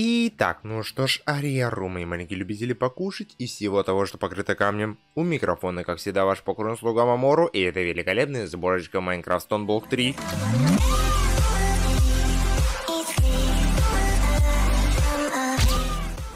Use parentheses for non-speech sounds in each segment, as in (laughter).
Итак, ну что ж, Ариару, мои маленькие любители покушать и всего того, что покрыто камнем. У микрофона, как всегда, ваш покорный слуга Мамору, и это великолепная сборочка Minecraft Stone 3.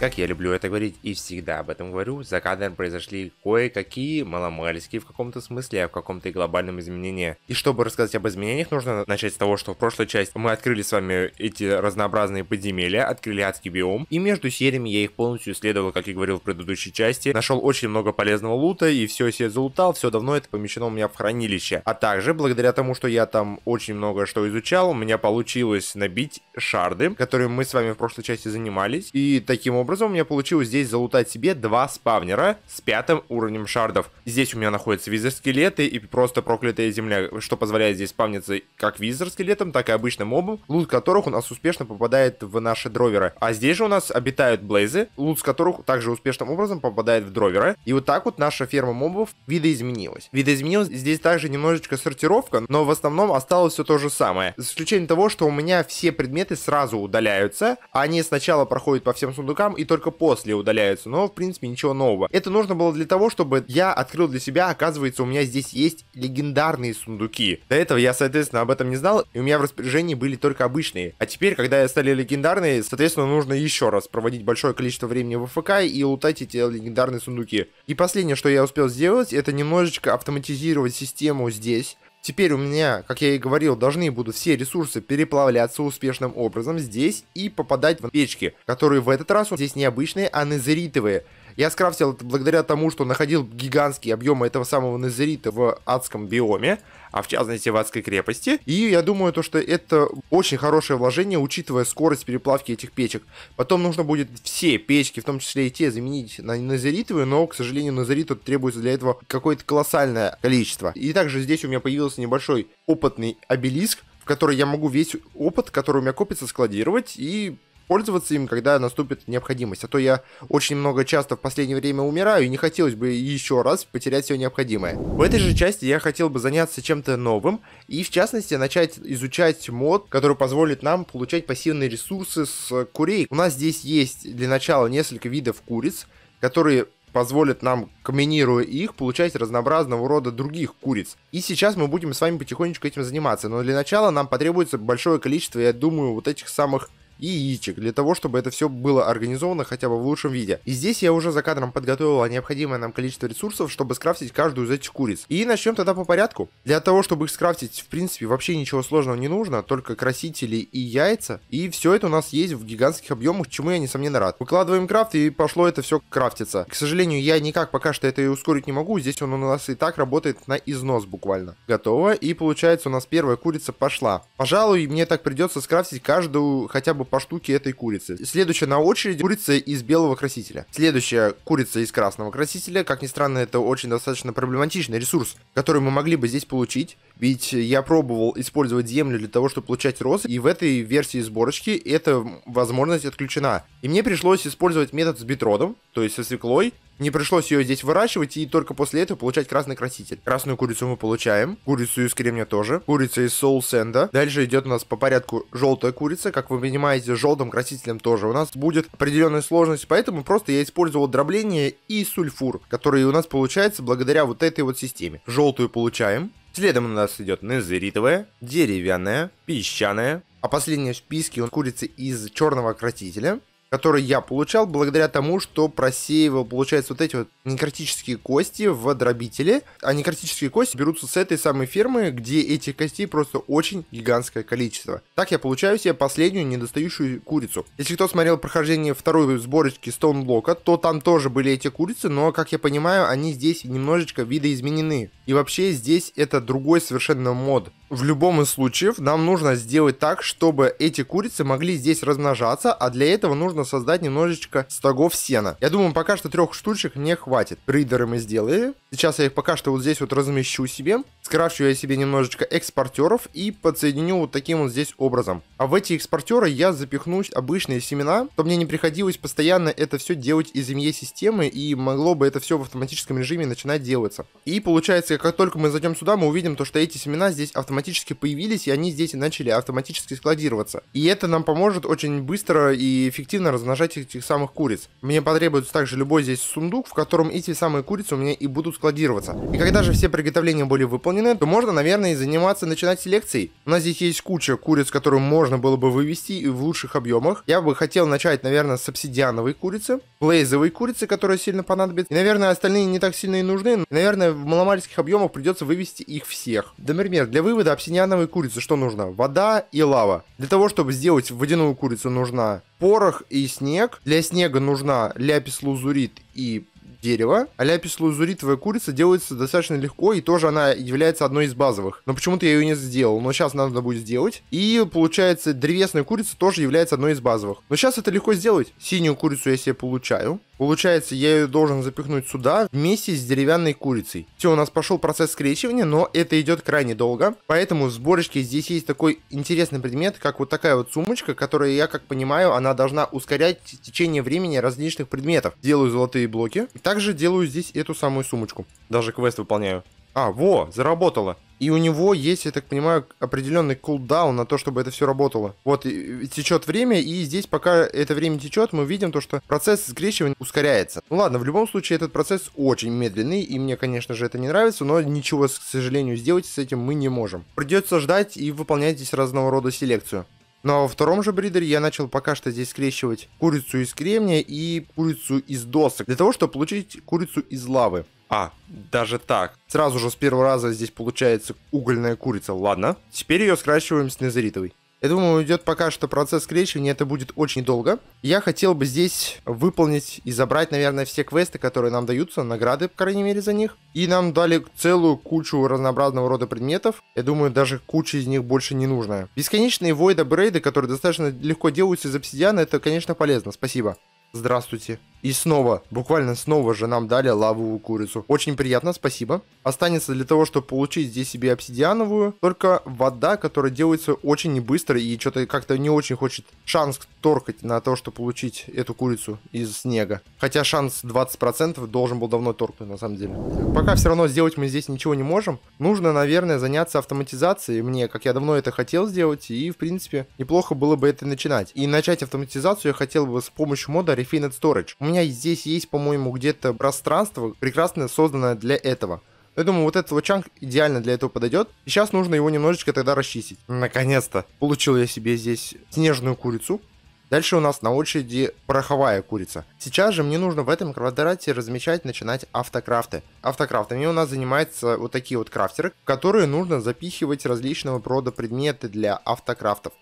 Как я люблю это говорить и всегда об этом говорю, за кадром произошли кое-какие маломальские в каком-то смысле, а в каком-то и глобальном изменении. И чтобы рассказать об изменениях, нужно начать с того, что в прошлой части мы открыли с вами эти разнообразные подземелья, открыли адский биом, и между сериями я их полностью исследовал, как и говорил в предыдущей части, нашел очень много полезного лута, и все все залутал, все давно это помещено у меня в хранилище. А также, благодаря тому, что я там очень много что изучал, у меня получилось набить шарды, которые мы с вами в прошлой части занимались, и таким образом образом у меня получилось здесь залутать себе два спавнера с пятым уровнем шардов. Здесь у меня находятся визер-скелеты и просто проклятая земля, что позволяет здесь спавниться как визер-скелетом, так и обычным мобом, лут которых у нас успешно попадает в наши дроверы. А здесь же у нас обитают блейзы, лут с которых также успешным образом попадает в дроверы. И вот так вот наша ферма мобов видоизменилась. Видоизменилась здесь также немножечко сортировка, но в основном осталось все то же самое. За исключением того, что у меня все предметы сразу удаляются, они сначала проходят по всем сундукам и только после удаляются, но в принципе ничего нового. Это нужно было для того, чтобы я открыл для себя, оказывается, у меня здесь есть легендарные сундуки. До этого я, соответственно, об этом не знал, и у меня в распоряжении были только обычные. А теперь, когда я стали легендарные, соответственно, нужно еще раз проводить большое количество времени в АФК и лутать эти легендарные сундуки. И последнее, что я успел сделать, это немножечко автоматизировать систему здесь, Теперь у меня, как я и говорил, должны будут все ресурсы переплавляться успешным образом здесь и попадать в печки, которые в этот раз здесь обычные, а незеритовые. Я скрафтил это благодаря тому, что находил гигантские объемы этого самого назерита в адском биоме, а в частности в адской крепости. И я думаю, то, что это очень хорошее вложение, учитывая скорость переплавки этих печек. Потом нужно будет все печки, в том числе и те, заменить на назеритовые, но, к сожалению, назерита требуется для этого какое-то колоссальное количество. И также здесь у меня появился небольшой опытный обелиск, в который я могу весь опыт, который у меня копится, складировать и пользоваться им, когда наступит необходимость. А то я очень много часто в последнее время умираю, и не хотелось бы еще раз потерять все необходимое. В этой же части я хотел бы заняться чем-то новым, и в частности начать изучать мод, который позволит нам получать пассивные ресурсы с курей. У нас здесь есть для начала несколько видов куриц, которые позволит нам, комбинируя их, получать разнообразного рода других куриц. И сейчас мы будем с вами потихонечку этим заниматься, но для начала нам потребуется большое количество, я думаю, вот этих самых и яичек, для того, чтобы это все было организовано хотя бы в лучшем виде. И здесь я уже за кадром подготовила необходимое нам количество ресурсов, чтобы скрафтить каждую из этих куриц. И начнем тогда по порядку. Для того, чтобы их скрафтить, в принципе, вообще ничего сложного не нужно, только красители и яйца. И все это у нас есть в гигантских объемах, чему я несомненно рад. Выкладываем крафт и пошло это все крафтиться. К сожалению, я никак пока что это и ускорить не могу, здесь он у нас и так работает на износ буквально. Готово, и получается у нас первая курица пошла. Пожалуй, мне так придется скрафтить каждую хотя бы по штуке этой курицы. Следующая на очереди курица из белого красителя. Следующая курица из красного красителя. Как ни странно, это очень достаточно проблематичный ресурс, который мы могли бы здесь получить. Ведь я пробовал использовать землю для того, чтобы получать розы, и в этой версии сборочки эта возможность отключена. И мне пришлось использовать метод с битродом, то есть со свеклой, не пришлось ее здесь выращивать и только после этого получать красный краситель. Красную курицу мы получаем, курицу из кремня тоже, курица из соусенда. Дальше идет у нас по порядку желтая курица, как вы понимаете, желтым красителем тоже у нас будет определенная сложность, поэтому просто я использовал дробление и сульфур, который у нас получается благодаря вот этой вот системе. Желтую получаем, Следом у нас идет незеритовая, деревянная, песчаная, а последняя в списке он курица из черного красителя который я получал благодаря тому, что просеивал, получается, вот эти вот некротические кости в дробителе. А некротические кости берутся с этой самой фермы, где этих костей просто очень гигантское количество. Так я получаю себе последнюю недостающую курицу. Если кто смотрел прохождение второй сборочки Стоунблока, то там тоже были эти курицы, но, как я понимаю, они здесь немножечко видоизменены. И вообще здесь это другой совершенно мод в любом из случаев нам нужно сделать так, чтобы эти курицы могли здесь размножаться, а для этого нужно создать немножечко стогов сена. Я думаю, пока что трех штучек не хватит. Ридеры мы сделали. Сейчас я их пока что вот здесь вот размещу себе. скрафчу я себе немножечко экспортеров и подсоединю вот таким вот здесь образом. А в эти экспортеры я запихну обычные семена, то мне не приходилось постоянно это все делать из имье системы и могло бы это все в автоматическом режиме начинать делаться. И получается, как только мы зайдем сюда, мы увидим то, что эти семена здесь автоматически автоматически появились, и они здесь и начали автоматически складироваться. И это нам поможет очень быстро и эффективно размножать этих самых куриц. Мне потребуется также любой здесь сундук, в котором эти самые курицы у меня и будут складироваться. И когда же все приготовления были выполнены, то можно, наверное, и заниматься, начинать селекцией. У нас здесь есть куча куриц, которую можно было бы вывести и в лучших объемах. Я бы хотел начать, наверное, с обсидиановой курицы, блейзовой курицы, которая сильно понадобится. И, наверное, остальные не так сильно и нужны. наверное, в маломальских объемах придется вывести их всех. да Например, для вывода для обсиняновой курицы что нужно? Вода и лава. Для того, чтобы сделать водяную курицу, нужна порох и снег. Для снега нужна ляпис лазурит и дерево. А ляпис лазуритовая курица делается достаточно легко, и тоже она является одной из базовых. Но почему-то я ее не сделал, но сейчас надо будет сделать. И получается, древесная курица тоже является одной из базовых. Но сейчас это легко сделать. Синюю курицу я себе получаю. Получается, я ее должен запихнуть сюда вместе с деревянной курицей. Все, у нас пошел процесс скрещивания, но это идет крайне долго. Поэтому в сборочке здесь есть такой интересный предмет, как вот такая вот сумочка, которая, я как понимаю, она должна ускорять течение времени различных предметов. Делаю золотые блоки. Также делаю здесь эту самую сумочку. Даже квест выполняю. А, во, заработало и у него есть, я так понимаю, определенный кулдаун на то, чтобы это все работало. Вот, течет время, и здесь пока это время течет, мы видим то, что процесс сгречивания ускоряется. Ну ладно, в любом случае этот процесс очень медленный, и мне, конечно же, это не нравится, но ничего, к сожалению, сделать с этим мы не можем. Придется ждать и выполнять здесь разного рода селекцию. Ну а во втором же бридере я начал пока что здесь скрещивать курицу из кремния и курицу из досок, для того, чтобы получить курицу из лавы. А, даже так. Сразу же с первого раза здесь получается угольная курица. Ладно. Теперь ее скращиваем с незритовой. Я думаю, уйдет пока что процесс скрещивания, это будет очень долго. Я хотел бы здесь выполнить и забрать, наверное, все квесты, которые нам даются, награды, по крайней мере, за них. И нам дали целую кучу разнообразного рода предметов. Я думаю, даже куча из них больше не нужно. Бесконечные войда брейды, которые достаточно легко делаются из обсидиана, это, конечно, полезно. Спасибо. Здравствуйте. И снова, буквально снова же нам дали лавовую курицу. Очень приятно, спасибо. Останется для того, чтобы получить здесь себе обсидиановую, только вода, которая делается очень быстро и что-то как-то не очень хочет шанс торкать на то, чтобы получить эту курицу из снега. Хотя шанс 20% должен был давно торкнуть на самом деле. Пока все равно сделать мы здесь ничего не можем. Нужно, наверное, заняться автоматизацией. Мне, как я давно это хотел сделать, и в принципе неплохо было бы это начинать. И начать автоматизацию я хотел бы с помощью мода Refined Storage. У меня здесь есть, по-моему, где-то пространство, прекрасно созданное для этого. Я думаю, вот этот вот чанг идеально для этого подойдет. И сейчас нужно его немножечко тогда расчистить. Наконец-то получил я себе здесь снежную курицу. Дальше у нас на очереди пороховая курица. Сейчас же мне нужно в этом квадрате размещать, начинать автокрафты. Автокрафтами у нас занимаются вот такие вот крафтеры, в которые нужно запихивать различного рода предметы для автокрафтов.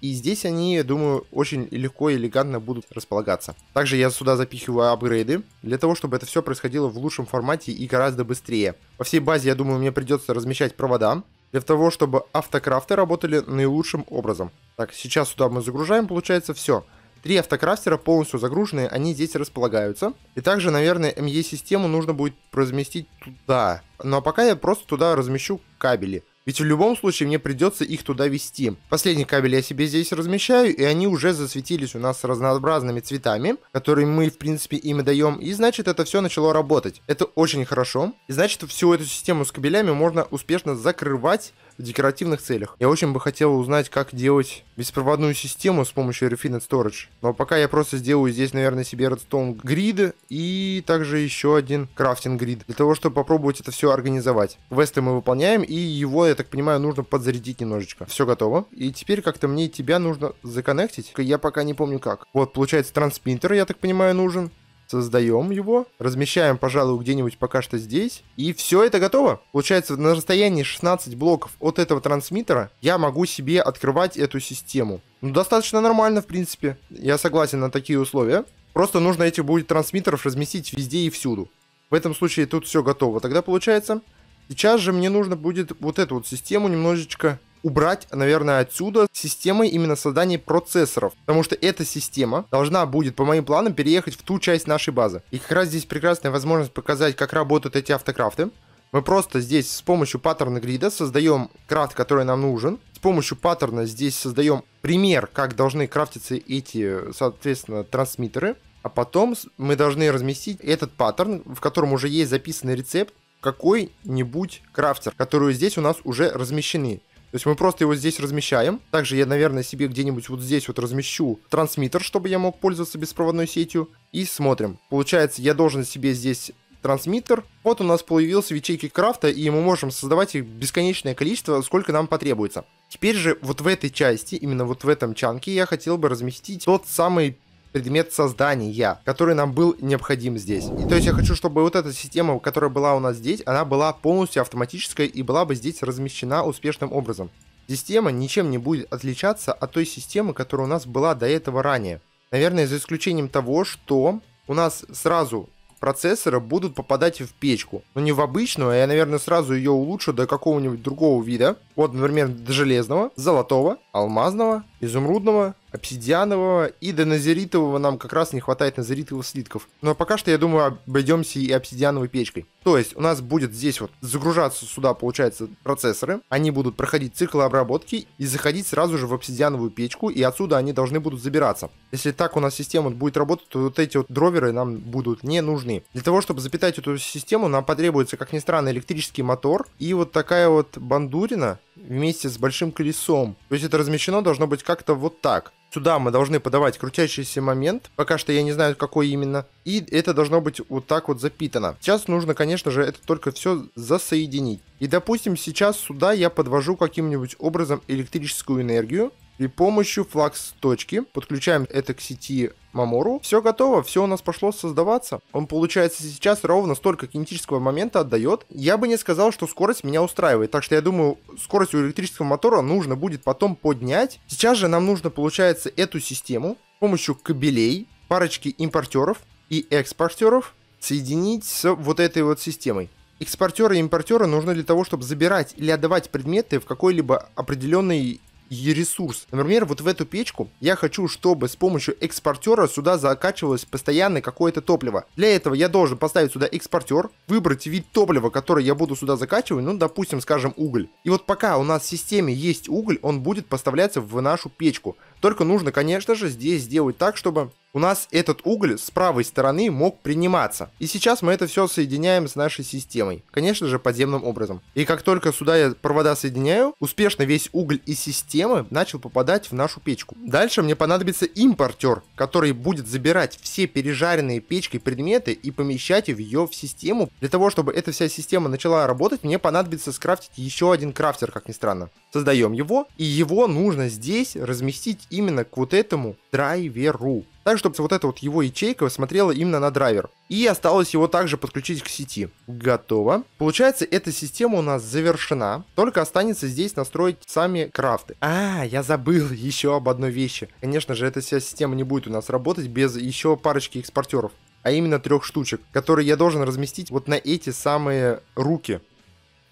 И здесь они, я думаю, очень легко и элегантно будут располагаться. Также я сюда запихиваю апгрейды, для того, чтобы это все происходило в лучшем формате и гораздо быстрее. По всей базе, я думаю, мне придется размещать провода, для того, чтобы автокрафты работали наилучшим образом. Так, сейчас сюда мы загружаем, получается, все. Три автокрафтера полностью загружены, они здесь располагаются. И также, наверное, МЕ e систему нужно будет разместить туда. Ну а пока я просто туда размещу кабели. Ведь в любом случае мне придется их туда вести. Последний кабель я себе здесь размещаю, и они уже засветились у нас с разнообразными цветами, которые мы, в принципе, им и даем. И значит, это все начало работать. Это очень хорошо. И значит, всю эту систему с кабелями можно успешно закрывать в декоративных целях. Я очень бы хотел узнать, как делать беспроводную систему с помощью Refinite Storage. Но пока я просто сделаю здесь, наверное, себе Redstone Grid и также еще один Crafting Grid, для того, чтобы попробовать это все организовать. Квесты мы выполняем, и его, я так понимаю, нужно подзарядить немножечко. Все готово. И теперь как-то мне тебя нужно законнектить. Я пока не помню как. Вот, получается, транспинтер, я так понимаю, нужен создаем его, размещаем, пожалуй, где-нибудь пока что здесь, и все это готово. Получается, на расстоянии 16 блоков от этого трансмиттера я могу себе открывать эту систему. Ну, достаточно нормально, в принципе. Я согласен на такие условия. Просто нужно этих будет трансмиттеров разместить везде и всюду. В этом случае тут все готово. Тогда получается, сейчас же мне нужно будет вот эту вот систему немножечко убрать, наверное, отсюда системой именно создания процессоров, потому что эта система должна будет, по моим планам, переехать в ту часть нашей базы. И как раз здесь прекрасная возможность показать, как работают эти автокрафты. Мы просто здесь с помощью паттерна грида создаем крафт, который нам нужен. С помощью паттерна здесь создаем пример, как должны крафтиться эти, соответственно, трансмиттеры. А потом мы должны разместить этот паттерн, в котором уже есть записанный рецепт, какой-нибудь крафтер, который здесь у нас уже размещены. То есть мы просто его здесь размещаем. Также я, наверное, себе где-нибудь вот здесь вот размещу трансмиттер, чтобы я мог пользоваться беспроводной сетью. И смотрим. Получается, я должен себе здесь трансмиттер. Вот у нас появился ячейки крафта, и мы можем создавать их бесконечное количество, сколько нам потребуется. Теперь же вот в этой части, именно вот в этом чанке, я хотел бы разместить тот самый предмет создания, который нам был необходим здесь. И то есть я хочу, чтобы вот эта система, которая была у нас здесь, она была полностью автоматической и была бы здесь размещена успешным образом. Система ничем не будет отличаться от той системы, которая у нас была до этого ранее. Наверное, за исключением того, что у нас сразу процессоры будут попадать в печку. Но ну, не в обычную, а я, наверное, сразу ее улучшу до какого-нибудь другого вида. Вот, например, до железного, золотого, алмазного, изумрудного, обсидианового и до назеритового нам как раз не хватает назеритовых слитков. Но пока что, я думаю, обойдемся и обсидиановой печкой. То есть у нас будет здесь вот загружаться сюда, получается, процессоры. Они будут проходить циклы обработки и заходить сразу же в обсидиановую печку, и отсюда они должны будут забираться. Если так у нас система будет работать, то вот эти вот дроверы нам будут не нужны. Для того, чтобы запитать эту систему, нам потребуется, как ни странно, электрический мотор и вот такая вот бандурина вместе с большим колесом. То есть это размещено должно быть как-то вот так. Сюда мы должны подавать крутящийся момент. Пока что я не знаю, какой именно. И это должно быть вот так вот запитано. Сейчас нужно, конечно же, это только все засоединить. И, допустим, сейчас сюда я подвожу каким-нибудь образом электрическую энергию. При помощи флакс-точки подключаем это к сети Мамору. Все готово, все у нас пошло создаваться. Он, получается, сейчас ровно столько кинетического момента отдает. Я бы не сказал, что скорость меня устраивает. Так что я думаю, скорость у электрического мотора нужно будет потом поднять. Сейчас же нам нужно, получается, эту систему с помощью кабелей, парочки импортеров и экспортеров соединить с вот этой вот системой. Экспортеры и импортеры нужны для того, чтобы забирать или отдавать предметы в какой-либо определенный и ресурс. Например, вот в эту печку я хочу, чтобы с помощью экспортера сюда закачивалось постоянно какое-то топливо. Для этого я должен поставить сюда экспортер, выбрать вид топлива, который я буду сюда закачивать, ну, допустим, скажем, уголь. И вот пока у нас в системе есть уголь, он будет поставляться в нашу печку. Только нужно, конечно же, здесь сделать так, чтобы у нас этот уголь с правой стороны мог приниматься. И сейчас мы это все соединяем с нашей системой. Конечно же, подземным образом. И как только сюда я провода соединяю, успешно весь уголь из системы начал попадать в нашу печку. Дальше мне понадобится импортер, который будет забирать все пережаренные печкой предметы и помещать ее в систему. Для того, чтобы эта вся система начала работать, мне понадобится скрафтить еще один крафтер, как ни странно. Создаем его, и его нужно здесь разместить именно к вот этому драйверу так, чтобы вот эта вот его ячейка смотрела именно на драйвер. И осталось его также подключить к сети. Готово. Получается, эта система у нас завершена. Только останется здесь настроить сами крафты. А, я забыл (laughs) еще об одной вещи. Конечно же, эта вся система не будет у нас работать без еще парочки экспортеров. А именно трех штучек, которые я должен разместить вот на эти самые руки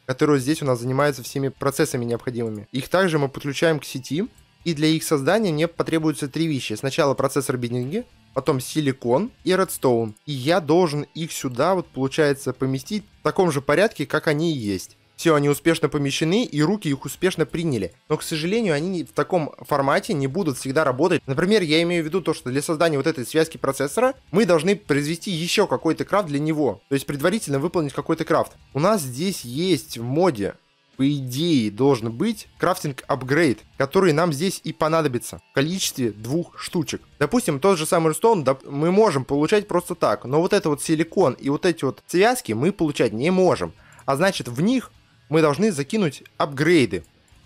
которые здесь у нас занимаются всеми процессами необходимыми. Их также мы подключаем к сети, и для их создания мне потребуются три вещи. Сначала процессор биннинги, потом силикон и редстоун. И я должен их сюда, вот получается, поместить в таком же порядке, как они и есть. Все, они успешно помещены, и руки их успешно приняли. Но, к сожалению, они в таком формате не будут всегда работать. Например, я имею в виду то, что для создания вот этой связки процессора мы должны произвести еще какой-то крафт для него. То есть предварительно выполнить какой-то крафт. У нас здесь есть в моде по идее, должен быть крафтинг-апгрейд, который нам здесь и понадобится в количестве двух штучек. Допустим, тот же самый Рустон мы можем получать просто так, но вот это вот силикон и вот эти вот связки мы получать не можем. А значит, в них мы должны закинуть апгрейды.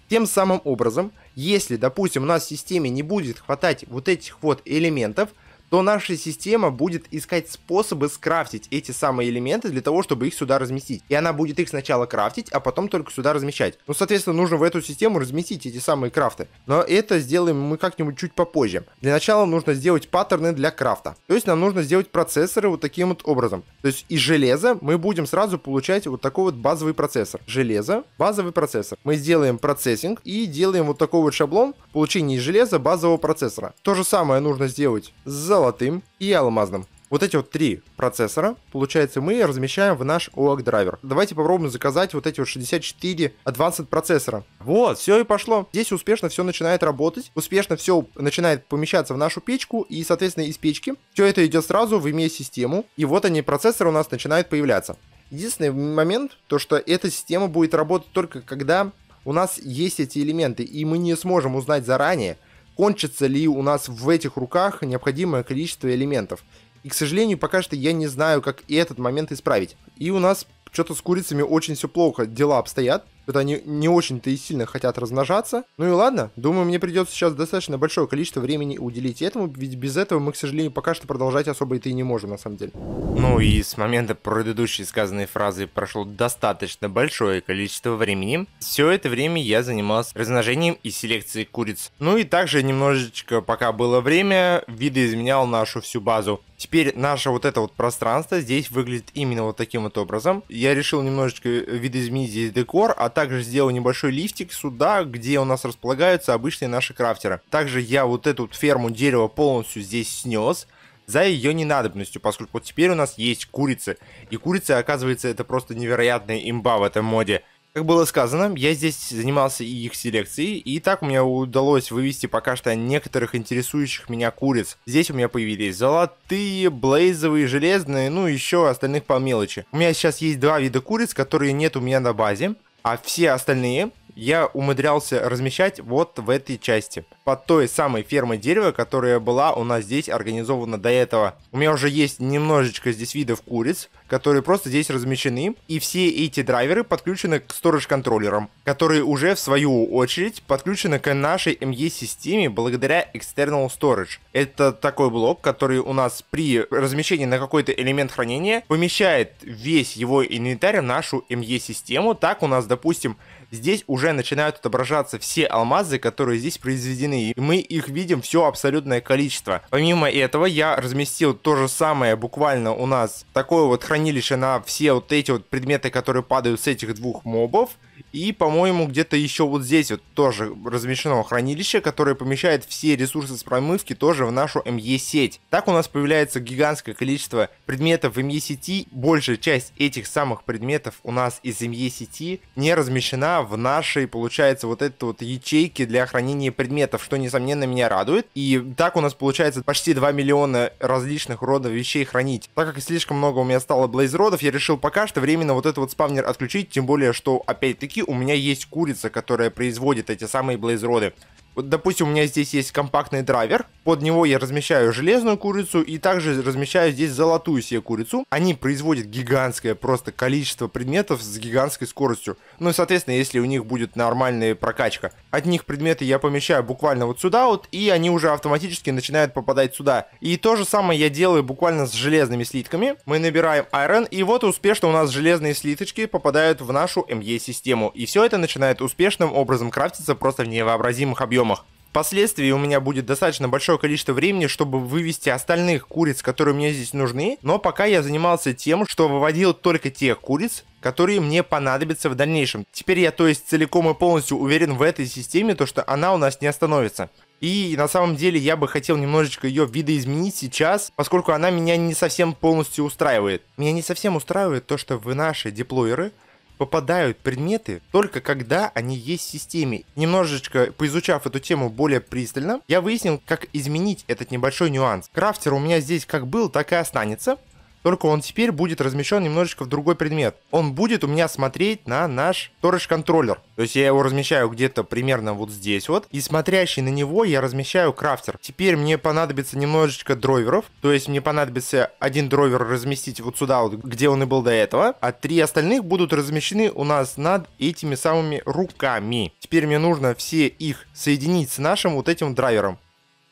Тем самым образом, если, допустим, у нас в системе не будет хватать вот этих вот элементов – то наша система будет искать способы скрафтить эти самые элементы для того, чтобы их сюда разместить. И она будет их сначала крафтить, а потом только сюда размещать. Ну, соответственно, нужно в эту систему разместить эти самые крафты. Но это сделаем мы как-нибудь чуть попозже. Для начала нужно сделать паттерны для крафта. То есть нам нужно сделать процессоры вот таким вот образом. То есть из железа мы будем сразу получать вот такой вот базовый процессор. Железо, базовый процессор. Мы сделаем процессинг и делаем вот такой вот шаблон получения из железа базового процессора. То же самое нужно сделать с золотым и алмазным. Вот эти вот три процессора, получается, мы размещаем в наш OAC драйвер. Давайте попробуем заказать вот эти вот 64 Advanced процессора. Вот, все и пошло. Здесь успешно все начинает работать, успешно все начинает помещаться в нашу печку, и, соответственно, из печки все это идет сразу в имея систему, и вот они, процессоры у нас начинают появляться. Единственный момент, то что эта система будет работать только когда у нас есть эти элементы, и мы не сможем узнать заранее, кончится ли у нас в этих руках необходимое количество элементов. И, к сожалению, пока что я не знаю, как этот момент исправить. И у нас что-то с курицами очень все плохо дела обстоят что они не очень-то и сильно хотят размножаться. Ну и ладно, думаю, мне придется сейчас достаточно большое количество времени уделить этому, ведь без этого мы, к сожалению, пока что продолжать особо это и не можем, на самом деле. Ну и с момента предыдущей сказанной фразы прошло достаточно большое количество времени. Все это время я занимался размножением и селекцией куриц. Ну и также немножечко, пока было время, видоизменял нашу всю базу. Теперь наше вот это вот пространство здесь выглядит именно вот таким вот образом. Я решил немножечко э, видоизменить здесь декор, а также сделал небольшой лифтик сюда, где у нас располагаются обычные наши крафтеры. Также я вот эту ферму дерева полностью здесь снес за ее ненадобностью, поскольку вот теперь у нас есть курицы. И курицы, оказывается, это просто невероятная имба в этом моде. Как было сказано, я здесь занимался и их селекцией, и так у меня удалось вывести пока что некоторых интересующих меня куриц. Здесь у меня появились золотые, блейзовые, железные, ну и еще остальных по мелочи. У меня сейчас есть два вида куриц, которые нет у меня на базе, а все остальные я умудрялся размещать вот в этой части под той самой фермой дерева, которая была у нас здесь организована до этого. У меня уже есть немножечко здесь видов куриц, которые просто здесь размещены, и все эти драйверы подключены к сторож-контроллерам, которые уже в свою очередь подключены к нашей ME-системе благодаря External Storage. Это такой блок, который у нас при размещении на какой-то элемент хранения помещает весь его инвентарь в нашу ME-систему. Так у нас, допустим, здесь уже начинают отображаться все алмазы, которые здесь произведены длины, и мы их видим все абсолютное количество. Помимо этого, я разместил то же самое буквально у нас такое вот хранилище на все вот эти вот предметы, которые падают с этих двух мобов. И, по-моему, где-то еще вот здесь вот тоже размещено хранилище, которое помещает все ресурсы с промывки тоже в нашу ME-сеть. Так у нас появляется гигантское количество предметов в ME-сети. Большая часть этих самых предметов у нас из ME-сети не размещена в нашей, получается, вот этой вот ячейке для хранения предметов, что, несомненно, меня радует. И так у нас получается почти 2 миллиона различных родов вещей хранить. Так как слишком много у меня стало Blaze я решил пока что временно вот этот вот спавнер отключить, тем более, что, опять-таки, у меня есть курица, которая производит эти самые блейзроды. Вот, допустим, у меня здесь есть компактный драйвер, под него я размещаю железную курицу и также размещаю здесь золотую себе курицу. Они производят гигантское просто количество предметов с гигантской скоростью. Ну и, соответственно, если у них будет нормальная прокачка. От них предметы я помещаю буквально вот сюда вот, и они уже автоматически начинают попадать сюда. И то же самое я делаю буквально с железными слитками. Мы набираем iron, и вот успешно у нас железные слиточки попадают в нашу ME-систему. И все это начинает успешным образом крафтиться просто в невообразимых объемах объемах. Впоследствии у меня будет достаточно большое количество времени, чтобы вывести остальных куриц, которые мне здесь нужны, но пока я занимался тем, что выводил только тех куриц, которые мне понадобятся в дальнейшем. Теперь я то есть целиком и полностью уверен в этой системе, то что она у нас не остановится. И на самом деле я бы хотел немножечко ее видоизменить сейчас, поскольку она меня не совсем полностью устраивает. Меня не совсем устраивает то, что в наши деплоеры попадают предметы только когда они есть в системе. Немножечко поизучав эту тему более пристально, я выяснил, как изменить этот небольшой нюанс. Крафтер у меня здесь как был, так и останется только он теперь будет размещен немножечко в другой предмет. Он будет у меня смотреть на наш Storage контроллер. То есть я его размещаю где-то примерно вот здесь вот, и смотрящий на него я размещаю крафтер. Теперь мне понадобится немножечко дройверов, то есть мне понадобится один дройвер разместить вот сюда вот, где он и был до этого, а три остальных будут размещены у нас над этими самыми руками. Теперь мне нужно все их соединить с нашим вот этим драйвером.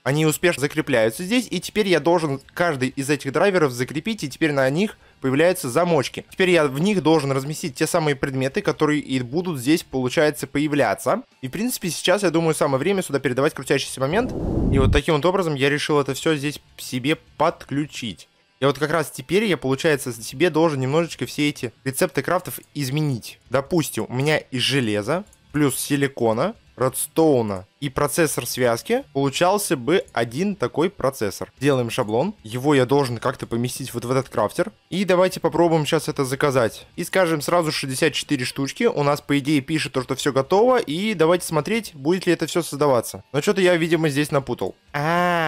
Они успешно закрепляются здесь, и теперь я должен каждый из этих драйверов закрепить, и теперь на них появляются замочки. Теперь я в них должен разместить те самые предметы, которые и будут здесь, получается, появляться. И, в принципе, сейчас, я думаю, самое время сюда передавать крутящийся момент. И вот таким вот образом я решил это все здесь себе подключить. И вот как раз теперь я, получается, себе должен немножечко все эти рецепты крафтов изменить. Допустим, у меня из железа плюс силикона Родстоуна и процессор связки, получался бы один такой процессор. Делаем шаблон, его я должен как-то поместить вот в этот крафтер. И давайте попробуем сейчас это заказать. И скажем сразу 64 штучки, у нас по идее пишет то, что все готово, и давайте смотреть, будет ли это все создаваться. Но что-то я, видимо, здесь напутал. А,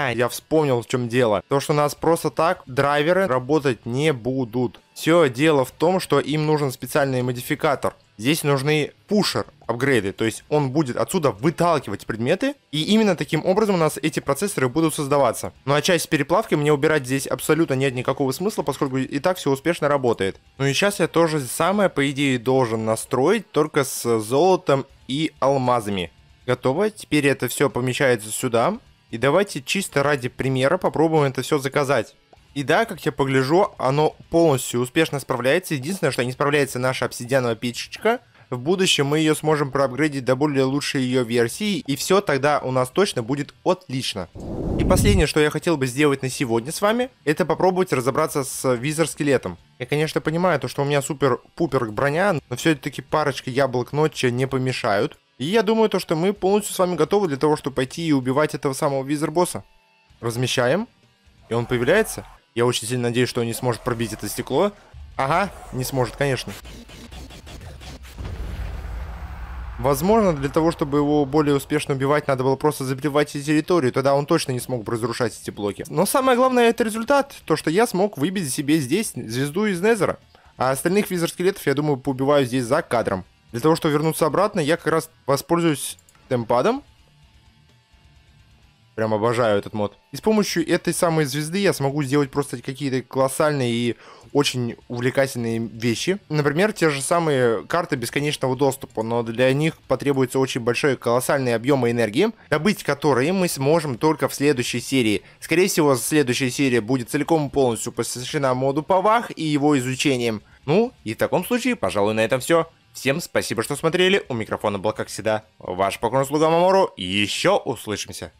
-а, а, я вспомнил, в чем дело. То, что у нас просто так драйверы работать не будут. Все дело в том, что им нужен специальный модификатор. Здесь нужны пушер апгрейды, то есть он будет отсюда выталкивать предметы, и именно таким образом у нас эти процессоры будут создаваться. Ну а часть с переплавкой мне убирать здесь абсолютно нет никакого смысла, поскольку и так все успешно работает. Ну и сейчас я то же самое, по идее, должен настроить, только с золотом и алмазами. Готово, теперь это все помещается сюда. И давайте чисто ради примера попробуем это все заказать. И да, как я погляжу, оно полностью успешно справляется. Единственное, что не справляется наша обсидиановая печечка. В будущем мы ее сможем проапгрейдить до более лучшей ее версии, и все тогда у нас точно будет отлично. И последнее, что я хотел бы сделать на сегодня с вами, это попробовать разобраться с визор-скелетом. Я, конечно, понимаю, то, что у меня супер-пупер броня, но все-таки парочка яблок ночи не помешают. И я думаю, то, что мы полностью с вами готовы для того, чтобы пойти и убивать этого самого визор-босса. Размещаем, и он появляется. Я очень сильно надеюсь, что он не сможет пробить это стекло. Ага, не сможет, конечно. Возможно, для того, чтобы его более успешно убивать, надо было просто забивать эти территории, тогда он точно не смог бы разрушать эти блоки. Но самое главное это результат, то что я смог выбить себе здесь звезду из Незера. А остальных визер-скелетов, я думаю, поубиваю здесь за кадром. Для того, чтобы вернуться обратно, я как раз воспользуюсь темпадом Прям обожаю этот мод. И с помощью этой самой звезды я смогу сделать просто какие-то колоссальные и очень увлекательные вещи. Например, те же самые карты бесконечного доступа, но для них потребуется очень большой колоссальный объем энергии, добыть которые мы сможем только в следующей серии. Скорее всего, следующая серия будет целиком и полностью посвящена моду Павах и его изучением. Ну, и в таком случае, пожалуй, на этом все. Всем спасибо, что смотрели. У микрофона был, как всегда, ваш покорный слуга Мамору. Еще услышимся.